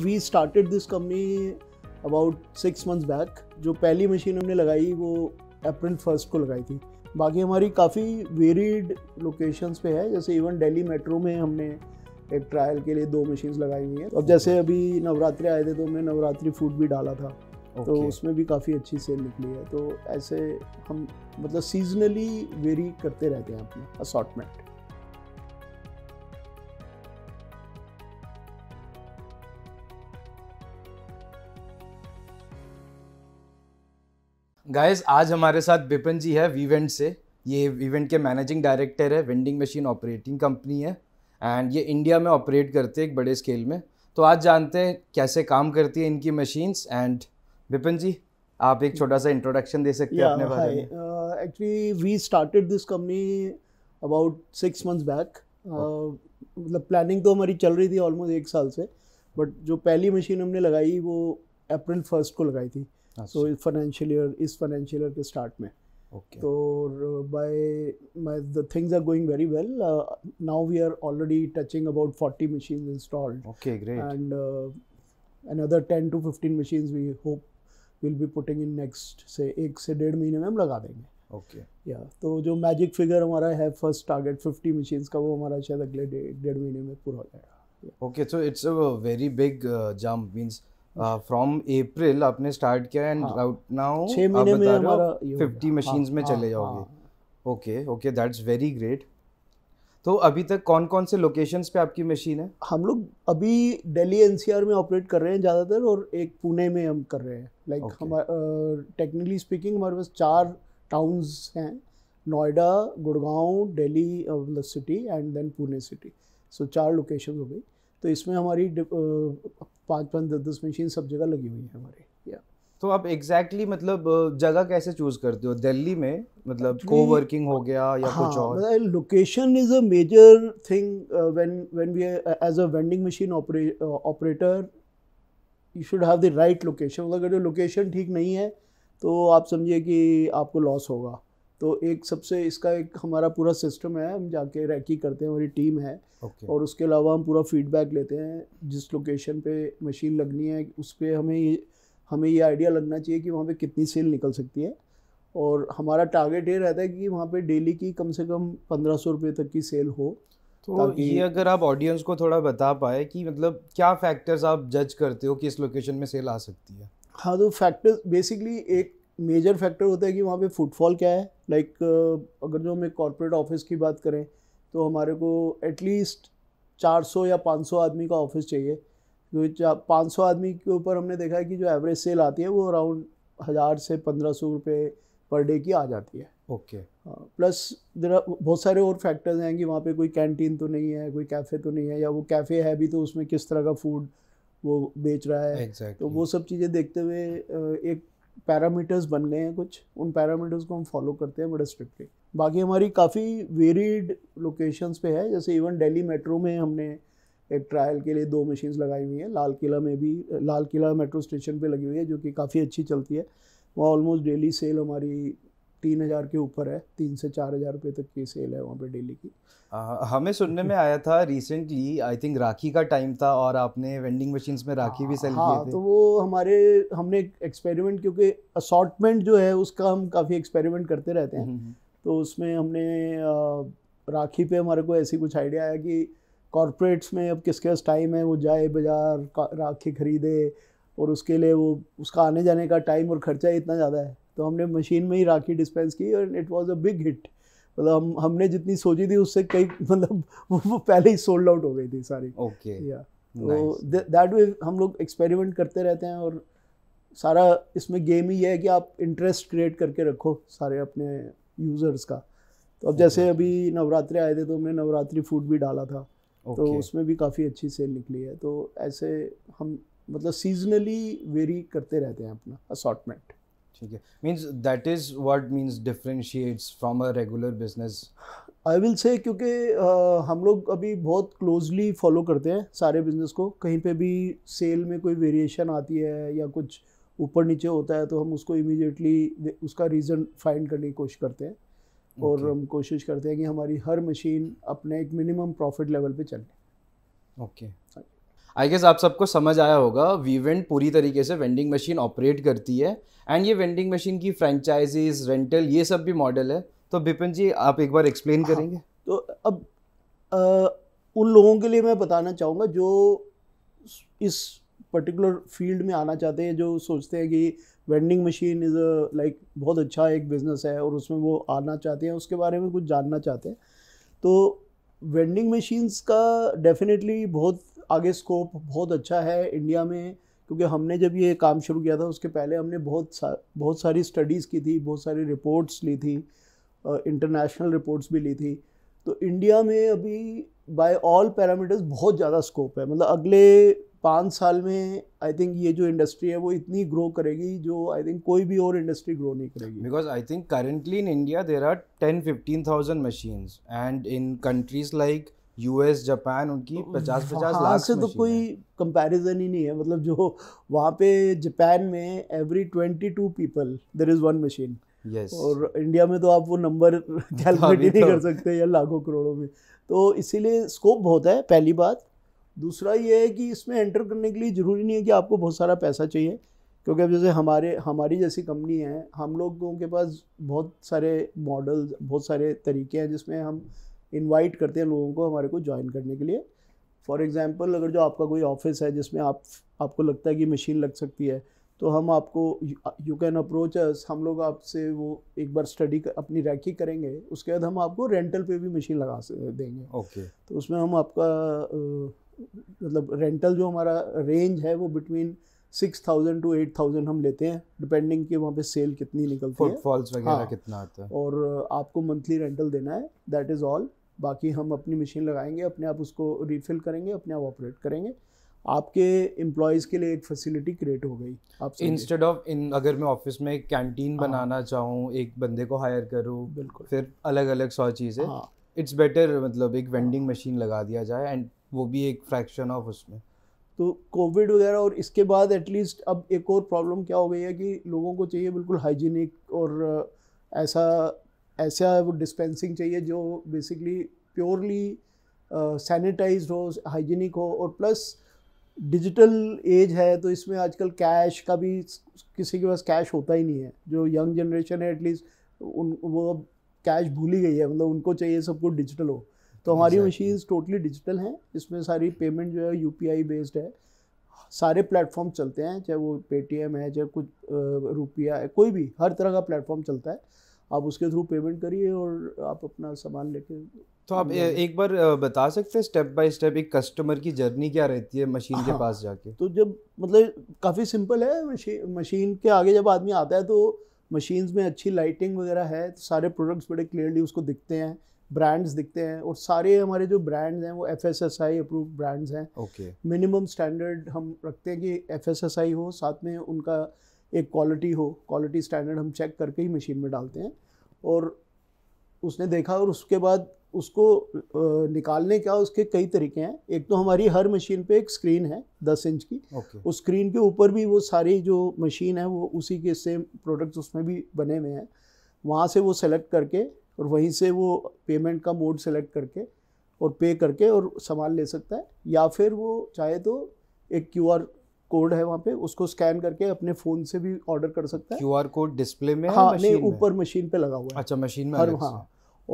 We started this company about six months back जो पहली machine हमने लगाई वो अप्रैल फर्स्ट को लगाई थी बाकी हमारी काफ़ी वेरीड लोकेशंस पे है जैसे इवन दिल्ली मेट्रो में हमने एक ट्रायल के लिए दो मशीन्स लगाई हुई हैं अब जैसे अभी नवरात्रि आए थे तो हमने नवरात्रि फूड भी डाला था तो okay. तो उसमें भी काफ़ी अच्छी सेल निकली है तो ऐसे हम मतलब सीजनली वेरी करते रहते हैं अपने असॉटमेंट गाइस आज हमारे साथ बिपिन जी है वीवेंट से ये वीवेंट के मैनेजिंग डायरेक्टर है वेंडिंग मशीन ऑपरेटिंग कंपनी है एंड ये इंडिया में ऑपरेट करते हैं एक बड़े स्केल में तो आज जानते हैं कैसे काम करती है इनकी मशीन्स एंड बिपिन जी आप एक छोटा सा इंट्रोडक्शन दे सकते हैं अपने बारे में actually we started this company about six months back मतलब प्लानिंग तो हमारी चल रही थी ऑलमोस्ट एक साल से बट जो पहली मशीन हमने लगाई वो अप्रैल फर्स्ट को लगाई थी सो तो इस फाइनेंशियल ईयर इस फाइनेंशियल ईयर के स्टार्ट में तो by my the things are going very well now we are already touching about 40 machines installed okay great and another another 10 to 15 machines we hope will be putting in next say एक से डेढ़ महीने में हम लगा देंगे okay okay. या yeah, तो जो मैजिक फिगर हमारा है फर्स्ट टारगेट 50 मशीन्स का वो हमारा शायद अगले डेढ़ महीने में पूरा हो जाएगा okay so it's a very big jump means from April आपने स्टार्ट किया एंड राउट नाउ छः महीने में फिफ्टी मशीन्स हाँ, में हाँ, चले हाँ। जाओगे okay okay that's very great तो अभी तक कौन कौन से लोकेशंस पे आपकी मशीन है हम लोग अभी दिल्ली एनसीआर में ऑपरेट कर रहे हैं ज़्यादातर और एक पुणे में हम कर रहे हैं लाइक like हम टेक्निकली स्पीकिंग हमारे पास चार टाउन्स हैं Noida Gurgaon Delhi city and then Pune city so चार लोकेशन हो गई तो इसमें हमारी पाँच पाँच दस दस मशीन सब जगह लगी हुई है हमारी तो आप एग्जैक्टली exactly, मतलब जगह कैसे चूज करते हो दिल्ली में मतलब को वर्किंग हो गया या हाँ, कुछ और लोकेशन मतलब is a major thing when when we as a vending machine operator you should have the right location अगर जो लोकेशन ठीक नहीं है तो आप समझिए कि आपको लॉस होगा तो एक सबसे इसका एक हमारा पूरा सिस्टम है हम जाके रैकी करते हैं हमारी टीम है okay. और उसके अलावा हम पूरा फीडबैक लेते हैं जिस लोकेशन पे मशीन लगनी है उस पर हमें ये हमें ये आइडिया लगना चाहिए कि वहाँ पे कितनी सेल निकल सकती है और हमारा टारगेट ये रहता है कि वहाँ पे डेली की कम से कम पंद्रह सौ रुपये तक की सेल हो तो ये अगर आप ऑडियंस को थोड़ा बता पाए कि मतलब क्या फैक्टर्स आप जज करते हो कि इस लोकेशन में सेल आ सकती है हाँ तो फैक्टर्स बेसिकली एक मेजर फैक्टर होता है कि वहाँ पे फुटफॉल क्या है लाइक like, अगर जो हम एक कॉरपोरेट ऑफिस की बात करें तो हमारे को एटलीस्ट 400 या 500 आदमी का ऑफिस चाहिए क्योंकि तो पाँच आदमी के ऊपर हमने देखा है कि जो एवरेज सेल आती है वो अराउंड हज़ार से पंद्रह सौ रुपये पर डे की आ जाती है ओके प्लस जरा बहुत सारे और फैक्टर्स हैं कि वहाँ पे कोई कैंटीन तो नहीं है कोई कैफ़े तो नहीं है या वो कैफ़े है भी तो उसमें किस तरह का फूड वो बेच रहा है exactly. तो वो सब चीज़ें देखते हुए एक पैरामीटर्स बन गए हैं कुछ उन पैरामीटर्स को हम फॉलो करते हैं बड़े स्ट्रिक्टली बाकी हमारी काफ़ी वेरीड लोकेशंस पे है जैसे इवन दिल्ली मेट्रो में हमने एक ट्रायल के लिए दो मशीन्स लगाई हुई हैं लाल किला में भी लाल किला मेट्रो स्टेशन पे लगी हुई है जो कि काफ़ी अच्छी चलती है वहाँ ऑलमोस्ट डेली सेल हमारी तीन हज़ार के ऊपर है तीन से चार हज़ार रुपये तक की सेल है वहाँ पे डेली की आ, हमें सुनने में आया था रिसेंटली आई थिंक राखी का टाइम था और आपने वेंडिंग मशीन में राखी भी सेल हाँ, किए तो वो हमारे हमने एक्सपेरिमेंट क्योंकि असॉटमेंट जो है उसका हम काफ़ी एक्सपेरिमेंट करते रहते हैं हम्म, हम्म। तो उसमें हमने राखी पे हमारे को ऐसी कुछ आइडिया आया कि कॉरपोरेट्स में अब किसके पास टाइम है वो जाए बाज़ार राखी खरीदे और उसके लिए वो उसका आने जाने का टाइम और ख़र्चा इतना ज़्यादा है तो हमने मशीन में ही राखी डिस्पेंस की और it was a big hit मतलब हम हमने जितनी सोची थी उससे कई मतलब वो पहले ही सोल्ड आउट हो गई थी सारी ओके या तो दैट वे हम लोग एक्सपेरिमेंट करते रहते हैं और सारा इसमें गेम ही है कि आप इंटरेस्ट क्रिएट करके रखो सारे अपने यूज़र्स का तो अब जैसे अभी नवरात्रि आए थे तो हमने नवरात्रि फूड भी डाला था तो उसमें भी काफ़ी अच्छी सेल निकली है तो ऐसे हम मतलब सीजनली वेरी करते रहते हैं अपना असॉटमेंट ठीक है means that is what means differentiates from a regular business I will say क्योंकि आ, हम लोग अभी बहुत क्लोजली फॉलो करते हैं सारे बिजनेस को कहीं पे भी सेल में कोई वेरिएशन आती है या कुछ ऊपर नीचे होता है तो हम उसको इमीडिएटली उसका रीज़न फाइंड करने की कोशिश करते हैं okay. और हम कोशिश करते हैं कि हमारी हर मशीन अपने एक मिनिमम प्रॉफिट लेवल पे चले ओके okay. आई गेस आप सबको समझ आया होगा वीवेंट पूरी तरीके से वेंडिंग मशीन ऑपरेट करती है एंड ये वेंडिंग मशीन की फ्रेंचाइजीज रेंटल ये सब भी मॉडल है तो बिपिन जी आप एक बार एक्सप्लेन हाँ, करेंगे तो अब आ, उन लोगों के लिए मैं बताना चाहूँगा जो इस पर्टिकुलर फील्ड में आना चाहते हैं जो सोचते हैं कि vending machine is a like बहुत अच्छा एक बिज़नेस है और उसमें वो आना चाहते हैं उसके बारे में कुछ जानना चाहते हैं तो वेंडिंग मशीन्स का डेफिनेटली बहुत आगे स्कोप बहुत अच्छा है इंडिया में क्योंकि हमने जब ये काम शुरू किया था उसके पहले हमने बहुत सा बहुत सारी स्टडीज़ की थी बहुत सारी रिपोर्ट्स ली थी इंटरनेशनल रिपोर्ट्स भी ली थी तो इंडिया में अभी बाय ऑल पैरामीटर्स बहुत ज़्यादा स्कोप है मतलब अगले पाँच साल में आई थिंक ये जो इंडस्ट्री है वो इतनी ग्रो करेगी जो आई थिंक कोई भी और इंडस्ट्री ग्रो नहीं करेगी because I think currently in India there are ten fifteen thousand machines and in countries like US Japan उनकी तो पचास पचास लाख से तो कोई कंपैरिजन ही नहीं है मतलब जो वहाँ पे जापान में every twenty two people there is one machine yes और इंडिया में तो आप वो नंबर कैलकुलेट ही नहीं तो कर सकते या लाखों करोड़ों में तो इसीलिए स्कोप बहुत है पहली बात दूसरा ये है कि इसमें एंटर करने के लिए ज़रूरी नहीं है कि आपको बहुत सारा पैसा चाहिए क्योंकि अब जैसे हमारे हमारी जैसी कंपनी है हम लोगों के पास बहुत सारे मॉडल्स बहुत सारे तरीके हैं जिसमें हम इनवाइट करते हैं लोगों को हमारे को ज्वाइन करने के लिए फॉर एग्ज़ाम्पल अगर जो आपका कोई ऑफिस है जिसमें आप आपको लगता है कि मशीन लग सकती है तो हम आपको यू कैन अप्रोच अस हम लोग आपसे वो एक बार स्टडी कर, अपनी रैकी करेंगे उसके बाद हम आपको रेंटल पे भी मशीन लगा देंगे ओके okay. तो उसमें हम आपका मतलब रेंटल जो हमारा रेंज है वो between six thousand to eight thousand हम लेते हैं डिपेंडिंग कि वहाँ पे सेल कितनी निकलती है फॉल्स वगैरह हाँ, कितना आता है और आपको मंथली रेंटल देना है दैट इज़ ऑल बाकी हम अपनी मशीन लगाएंगे अपने आप उसको रिफिल करेंगे अपने आप ऑपरेट करेंगे आपके एम्प्लॉयज़ के लिए एक फैसिलिटी क्रिएट हो गई आप इंस्टेड ऑफ इन अगर मैं ऑफिस में कैंटीन हाँ। बनाना चाहूँ एक बंदे को हायर करूँ बिल्कुल फिर अलग अलग सौ चीज़ें इट्स हाँ। बेटर मतलब एक वेंडिंग मशीन लगा दिया जाए एंड वो भी एक फ्रैक्शन ऑफ उसमें तो कोविड वगैरह और इसके बाद एटलीस्ट अब एक और प्रॉब्लम क्या हो गई है कि लोगों को चाहिए बिल्कुल हाइजीनिक और ऐसा ऐसा वो डिस्पेंसिंग चाहिए जो बेसिकली प्योरली सैनिटाइज हो हाइजीनिक हो और प्लस डिजिटल एज है तो इसमें आजकल कैश का भी किसी के पास कैश होता ही नहीं है जो यंग जनरेशन है एटलीस्ट उन वो अब कैश भूल ही गई है मतलब उनको चाहिए सब कुछ डिजिटल हो तो हमारी मशीन टोटली डिजिटल हैं इसमें सारी पेमेंट जो है यू बेस्ड है सारे प्लेटफॉर्म चलते हैं चाहे वो पेटीएम है चाहे कुछ रुपया है कोई भी हर तरह का प्लेटफॉर्म चलता है आप उसके थ्रू पेमेंट करिए और आप अपना सामान लेके तो आप एक बार बता सकते हैं स्टेप बाय स्टेप एक कस्टमर की जर्नी क्या रहती है मशीन हाँ, के पास जाके तो जब मतलब काफ़ी सिंपल है मशी, मशीन के आगे जब आदमी आता है तो मशीन्स में अच्छी लाइटिंग वगैरह है तो सारे प्रोडक्ट्स बड़े क्लियरली उसको दिखते हैं ब्रांड्स दिखते हैं और सारे हमारे जो ब्रांड्स हैं वो F S S I approve brands हैं ओके मिनिमम स्टैंडर्ड हम रखते हैं कि एफ एस एस आई हो साथ में उनका एक क्वालिटी हो क्वालिटी स्टैंडर्ड हम चेक करके ही मशीन में डालते हैं और उसने देखा और उसके बाद उसको निकालने का उसके कई तरीके हैं एक तो हमारी हर मशीन पे एक स्क्रीन है दस इंच की okay. उस स्क्रीन के ऊपर भी वो सारी जो मशीन है वो उसी के सेम प्रोडक्ट्स उसमें भी बने हुए हैं वहाँ से वो सेलेक्ट करके और वहीं से वो पेमेंट का मोड सेलेक्ट करके और पे करके और सामान ले सकता है या फिर वो चाहे तो एक क्यू कोड है वहाँ पे उसको स्कैन करके अपने फोन से भी ऑर्डर कर सकता है क्यूआर कोड डिस्प्ले में हाँ नहीं ऊपर मशीन पे लगा हुआ है अच्छा मशीन में हर हाँ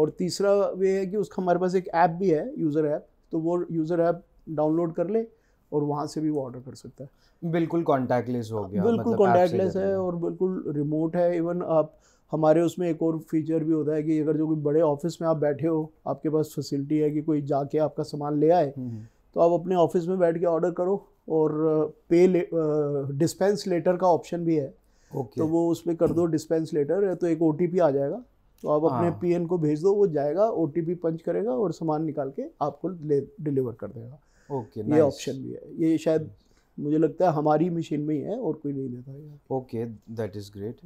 और तीसरा वे है कि उसका हमारे पास एक ऐप भी है यूज़र ऐप तो वो यूज़र ऐप डाउनलोड कर ले और वहाँ से भी वो ऑर्डर कर सकता है बिल्कुल कॉन्टैक्टलेस हो गया बिल्कुल कॉन्टैक्टलेस मतलब है और बिल्कुल रिमोट है इवन आप हमारे उसमें एक और फीचर भी होता है कि अगर जो कोई बड़े ऑफिस में आप बैठे हो आपके पास फैसिलिटी है कि कोई जाके आपका सामान ले आए हम्म, हम्म। तो आप अपने ऑफिस में बैठ के ऑर्डर करो और पे ले, डिस्पेंस लेटर का ऑप्शन भी है okay. तो वो उस पर कर दो डिस्पेंस लेटर तो एक ओ आ जाएगा तो आप अपने पी हाँ। को भेज दो वो जाएगा ओ पंच करेगा और सामान निकाल के आपको डिलीवर कर देगा ओके okay, ये ऑप्शन nice. भी है ये शायद मुझे लगता है हमारी मशीन में ही है और कोई नहीं देता ओके दैट इज़ ग्रेट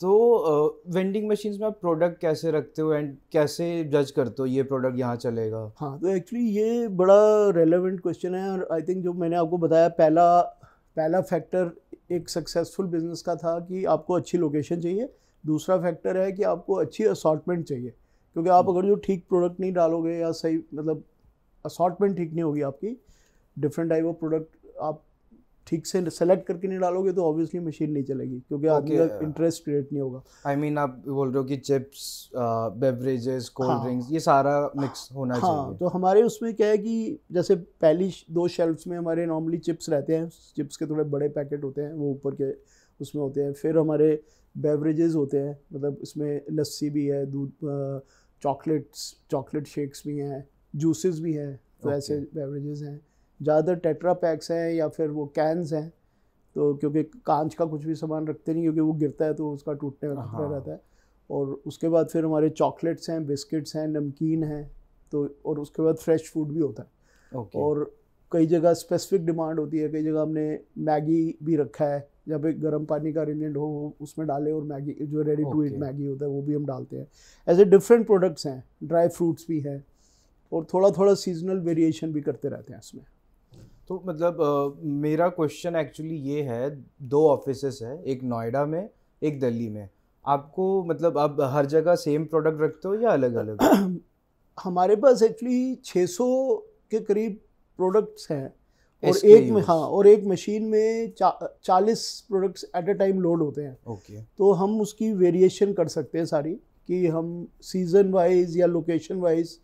तो वेंडिंग मशीन्स में आप प्रोडक्ट कैसे रखते हो एंड कैसे जज करते हो ये प्रोडक्ट यहाँ चलेगा हाँ तो एक्चुअली ये बड़ा रेलेवेंट क्वेश्चन है और आई थिंक जो मैंने आपको बताया पहला पहला फैक्टर एक सक्सेसफुल बिजनेस का था कि आपको अच्छी लोकेशन चाहिए दूसरा फैक्टर है कि आपको अच्छी असॉटमेंट चाहिए क्योंकि आप अगर जो ठीक प्रोडक्ट नहीं डालोगे या सही मतलब असॉटमेंट ठीक नहीं होगी आपकी डिफरेंट टाइप ऑफ प्रोडक्ट आप ठीक से सेलेक्ट करके नहीं डालोगे तो ऑब्वियसली मशीन नहीं चलेगी क्योंकि आदमी का इंटरेस्ट क्रिएट नहीं होगा आई मीन आप बोल रहे हो कि चिप्स बेवरेजेस कोल्ड ड्रिंक्स ये सारा मिक्स होना हाँ, चाहिए तो हमारे उसमें क्या है कि जैसे पहली दो शेल्फ्स में हमारे नॉर्मली चिप्स रहते हैं चिप्स के थोड़े बड़े पैकेट होते हैं वो ऊपर के उसमें होते हैं फिर हमारे बेवरेजेस होते हैं मतलब इसमें लस्सी भी है दूध चॉकलेट्स चॉकलेट शेक्स भी हैं जूसेस भी हैं तो ऐसे बेवरेजेस हैं ज़्यादातर टेट्रा पैक्स हैं या फिर वो कैंस हैं तो क्योंकि कांच का कुछ भी सामान रखते नहीं क्योंकि वो गिरता है तो उसका टूटने का खतरा हाँ। रहता है और उसके बाद फिर हमारे चॉकलेट्स हैं बिस्किट्स हैं नमकीन हैं तो और उसके बाद फ्रेश फूड भी होता है okay. और कई जगह स्पेसिफिक डिमांड होती है कई जगह हमने मैगी भी रखा है जब एक गर्म पानी का अरेंजमेंट हो वो उसमें डाले और मैगी जो रेडी टू ईट मैगी होता है वो भी हम डालते हैं ऐसे डिफरेंट प्रोडक्ट्स हैं ड्राई फ्रूट्स भी हैं और थोड़ा थोड़ा सीजनल वेरिएशन भी करते रहते हैं इसमें तो मतलब आ, मेरा क्वेश्चन एक्चुअली ये है दो ऑफिसेस है एक नोएडा में एक दिल्ली में आपको मतलब आप हर जगह सेम प्रोडक्ट रखते हो या अलग अलग हमारे पास एक्चुअली 600 के करीब प्रोडक्ट्स हैं और एक में हाँ और एक मशीन में चा, चालीस products at a time load होते हैं ओके okay. तो हम उसकी वेरिएशन कर सकते हैं सारी कि हम सीज़न वाइज या लोकेशन वाइज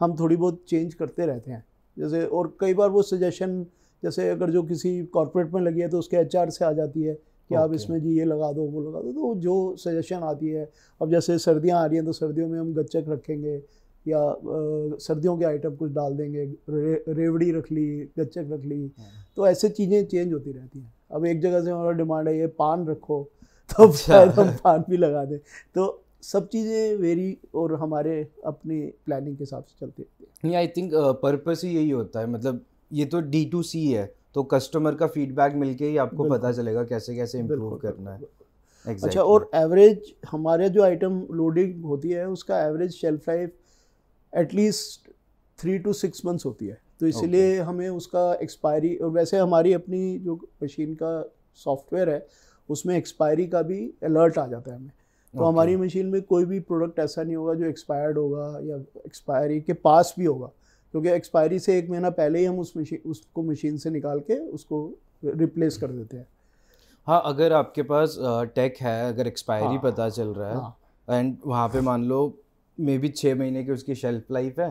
हम थोड़ी बहुत चेंज करते रहते हैं जैसे और कई बार वो सजेशन जैसे अगर जो किसी कॉरपोरेट में लगी है तो उसके एच से आ जाती है कि okay. आप इसमें जी ये लगा दो वो लगा दो तो जो सजेशन आती है अब जैसे सर्दियाँ आ रही हैं तो सर्दियों में हम गच्चक रखेंगे या आ, सर्दियों के आइटम कुछ डाल देंगे रे, रेवड़ी रख ली गच्चक रख ली हाँ। तो ऐसे चीज़ें चेंज होती रहती हैं अब एक जगह से हमारा डिमांड है ये पान रखो तो अच्छा। शायद हम पान भी लगा दें तो सब चीज़ें वेरी और हमारे अपनी प्लानिंग के हिसाब से चलती है नहीं आई थिंक पर्पस ही यही होता है मतलब ये तो डी टू सी है तो कस्टमर का फीडबैक मिलके ही आपको पता चलेगा कैसे कैसे इम्प्रूव करना है अच्छा, exactly. अच्छा और एवरेज हमारे जो आइटम लोडिंग होती है उसका average shelf life at least three to six months होती है तो इसीलिए okay. हमें उसका एक्सपायरी और वैसे हमारी अपनी जो मशीन का सॉफ्टवेयर है उसमें एक्सपायरी का भी अलर्ट आ जाता है हमें तो हमारी मशीन में कोई भी प्रोडक्ट ऐसा नहीं होगा जो एक्सपायर्ड होगा या एक्सपायरी के पास भी होगा क्योंकि एक्सपायरी से एक महीना पहले ही हम उस मशीन उसको मशीन से निकाल के उसको रिप्लेस कर देते हैं हाँ अगर आपके पास टेक है अगर एक्सपायरी हाँ, पता चल रहा है एंड हाँ. वहाँ पे मान लो मे बी छः महीने की उसकी शेल्फ लाइफ है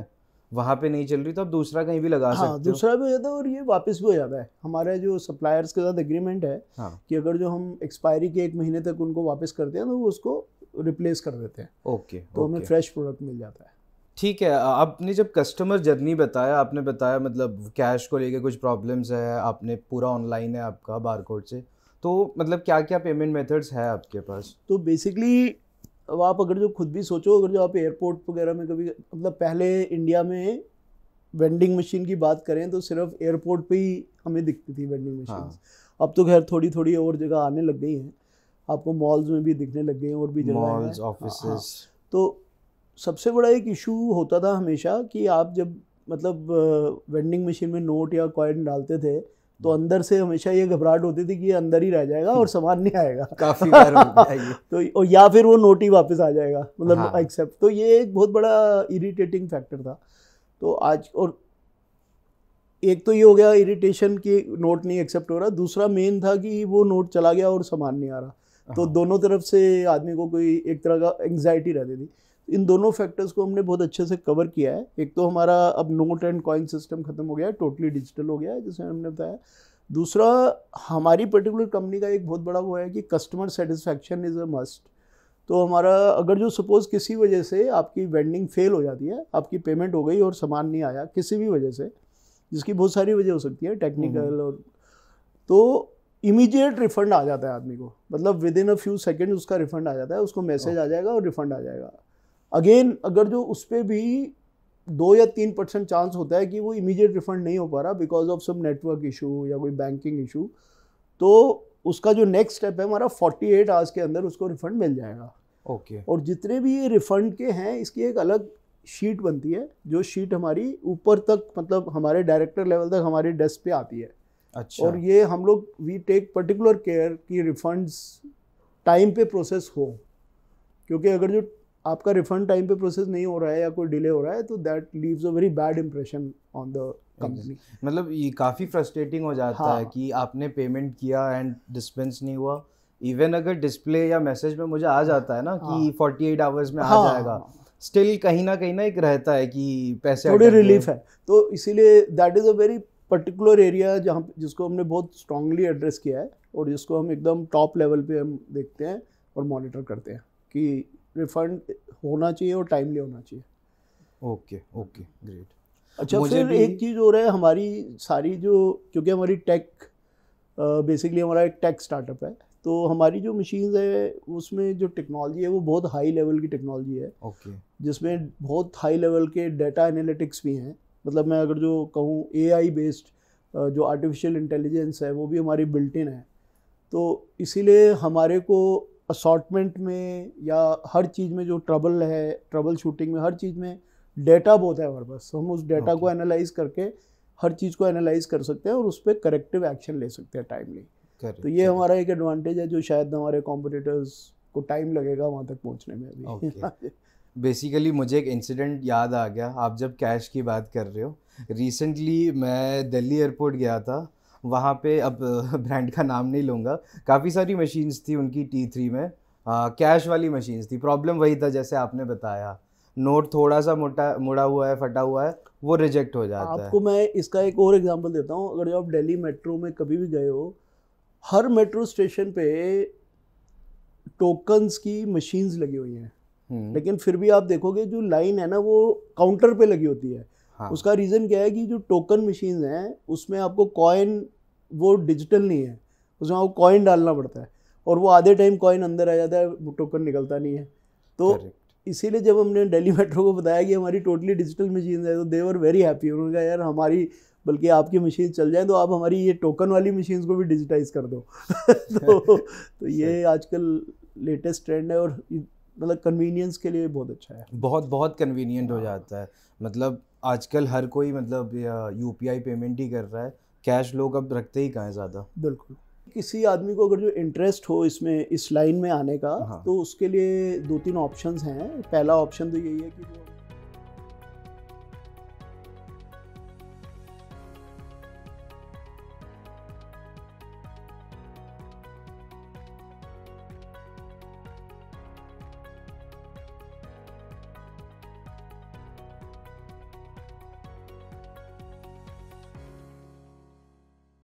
वहाँ पे नहीं चल रही तो आप दूसरा कहीं भी लगा हाँ, सकते दूसरा भी हो जाता है और ये वापस भी हो जाता है हमारे जो सप्लायर्स के साथ एग्रीमेंट है हाँ. कि अगर जो हम एक्सपायरी के एक महीने तक उनको वापस करते हैं तो वो उसको रिप्लेस कर देते हैं ओके तो हमें फ्रेश प्रोडक्ट मिल जाता है ठीक है आपने जब कस्टमर जर्नी बताया आपने बताया मतलब कैश को लेके कुछ प्रॉब्लम्स है आपने पूरा ऑनलाइन है आपका बारकोड से तो मतलब क्या क्या पेमेंट मेथड्स है आपके पास तो बेसिकली अब आप अगर जो खुद भी सोचो अगर जो आप एयरपोर्ट वगैरह में कभी मतलब पहले इंडिया में वेंडिंग मशीन की बात करें तो सिर्फ एयरपोर्ट पे ही हमें दिखती थी वेंडिंग मशीन हाँ। अब तो खैर थोड़ी थोड़ी और जगह आने लग गई हैं आपको मॉल्स में भी दिखने लग गए हैं और भी जगह मॉल्स ऑफिस हाँ, हाँ। तो सबसे बड़ा एक इशू होता था हमेशा कि आप जब मतलब वेंडिंग मशीन में नोट या कॉइन डालते थे तो अंदर से हमेशा ये घबराहट होती थी कि ये अंदर ही रह जाएगा और सामान नहीं आएगा काफ़ी बार तो और या फिर वो नोट ही वापस आ जाएगा मतलब हाँ। एक्सेप्ट तो ये एक बहुत बड़ा इरिटेटिंग फैक्टर था तो आज और एक तो ये हो गया इरिटेशन कि नोट नहीं एक्सेप्ट हो रहा दूसरा मेन था कि वो नोट चला गया और सामान नहीं आ रहा तो हाँ। दोनों तरफ से आदमी को कोई एक तरह का एंगजाइटी रहती थी तो इन दोनों फैक्टर्स को हमने बहुत अच्छे से कवर किया है एक तो हमारा अब नोट एंड कॉइन सिस्टम ख़त्म हो गया है टोटली डिजिटल हो गया है जिसमें हमने बताया दूसरा हमारी पर्टिकुलर कंपनी का एक बहुत बड़ा वो है कि customer satisfaction is a must तो हमारा अगर जो सपोज़ किसी वजह से आपकी वेंडिंग फेल हो जाती है आपकी पेमेंट हो गई और सामान नहीं आया किसी भी वजह से जिसकी बहुत सारी वजह हो सकती है टेक्निकल हम्म, हम्म। और तो इमीडिएट रिफंड आ जाता है आदमी को मतलब within a few second उसका रिफंड आ जाता है उसको मैसेज आ जाएगा और रिफंड आ जाएगा अगेन अगर जो उस पर भी दो या तीन परसेंट चांस होता है कि वो इमीडिएट रिफंड नहीं हो पा रहा because of some network issue या कोई बैंकिंग इशू तो उसका जो नेक्स्ट स्टेप है हमारा फोर्टी एट आवर्स के अंदर उसको रिफंड मिल जाएगा ओके okay. और जितने भी ये रिफंड के हैं इसकी एक अलग शीट बनती है जो शीट हमारी ऊपर तक मतलब हमारे डायरेक्टर लेवल तक हमारे डेस्क पे आती है अच्छा और ये हम लोग वी टेक पर्टिकुलर केयर कि रिफंड्स टाइम पे प्रोसेस हो क्योंकि अगर जो आपका रिफंड टाइम पे प्रोसेस नहीं हो रहा है या कोई डिले हो रहा है तो that leaves a very bad impression on the company मतलब ये काफ़ी फ्रस्ट्रेटिंग हो जाता हाँ. है कि आपने पेमेंट किया एंड डिस्पेंस नहीं हुआ इवन अगर डिस्प्ले या मैसेज में मुझे आ जाता है ना कि फोर्टी एट आवर्स में हाँ. आ जाएगा स्टिल कहीं ना कहीं ना एक रहता है कि पैसे थोड़ी रिलीफ है तो इसीलिए that is a very particular area जहाँ जिसको हमने बहुत स्ट्रांगली एड्रेस किया है और जिसको हम एकदम टॉप लेवल पे हम देखते हैं और मॉनिटर करते हैं कि रिफंड होना चाहिए और टाइमली होना चाहिए ओके ओके ग्रेट अच्छा फिर एक चीज़ हो रहा है हमारी सारी जो क्योंकि हमारी टेक बेसिकली हमारा एक टेक स्टार्टअप है तो हमारी जो मशीन्स है उसमें जो टेक्नोलॉजी है वो बहुत हाई लेवल की टेक्नोलॉजी है ओके okay. जिसमें बहुत हाई लेवल के डेटा एनालिटिक्स भी हैं मतलब मैं अगर जो कहूँ ए बेस्ड जो आर्टिफिशियल इंटेलिजेंस है वो भी हमारी बिल्टिन है तो इसीलिए हमारे को असॉटमेंट में या हर चीज़ में जो ट्रबल है ट्रबल शूटिंग में हर चीज़ में डेटा बहुत है हमारे पास हम उस डेटा okay. को एनालाइज करके हर चीज़ को एनालाइज कर सकते हैं और उस पर करेक्टिव एक्शन ले सकते हैं टाइमली तो ये correct. हमारा एक एडवांटेज है जो शायद हमारे कॉम्पिटिटर्स को टाइम लगेगा वहाँ तक पहुँचने में अभी okay. हाँ बेसिकली मुझे एक इंसिडेंट याद आ गया आप जब कैश की बात कर रहे हो रिसेंटली मैं दिल्ली एयरपोर्ट गया था वहाँ पे अब ब्रांड का नाम नहीं लूँगा काफ़ी सारी मशीन्स थी उनकी टी थ्री में कैश वाली मशीन्स थी प्रॉब्लम वही था जैसे आपने बताया नोट थोड़ा सा मोटा मुड़ा हुआ है फटा हुआ है वो रिजेक्ट हो जाता आपको है आपको मैं इसका एक और एग्जांपल देता हूँ अगर आप दिल्ली मेट्रो में कभी भी गए हो हर मेट्रो स्टेशन पे टोकन्स की मशीन्स लगी हुई हैं हम्म। लेकिन फिर भी आप देखोगे जो लाइन है ना वो काउंटर पे लगी होती है हाँ। उसका रीज़न क्या है कि जो टोकन मशीन हैं उसमें आपको कॉइन वो डिजिटल नहीं है उसमें आपको कॉइन डालना पड़ता है और वो आधे टाइम कॉइन अंदर आ जाता है टोकन निकलता नहीं है तो इसीलिए जब हमने डेली मेट्रो को बताया कि हमारी टोटली डिजिटल मशीन है तो देवर वेरी हैप्पी उन्होंने कहा यार हमारी बल्कि आपकी मशीन चल जाए तो आप हमारी ये टोकन वाली मशीन को भी डिजिटाइज कर दो तो, तो ये आजकल लेटेस्ट ट्रेंड है और मतलब कन्वीनियंस के लिए बहुत अच्छा है बहुत बहुत कन्वीनियंट हो जाता है मतलब आजकल हर कोई मतलब यू पेमेंट ही कर रहा है कैश लोग अब रखते ही कहाँ ज़्यादा बिल्कुल किसी आदमी को अगर जो इंटरेस्ट हो इसमें इस लाइन में आने का हाँ। तो उसके लिए दो तीन ऑप्शंस हैं पहला ऑप्शन तो यही है कि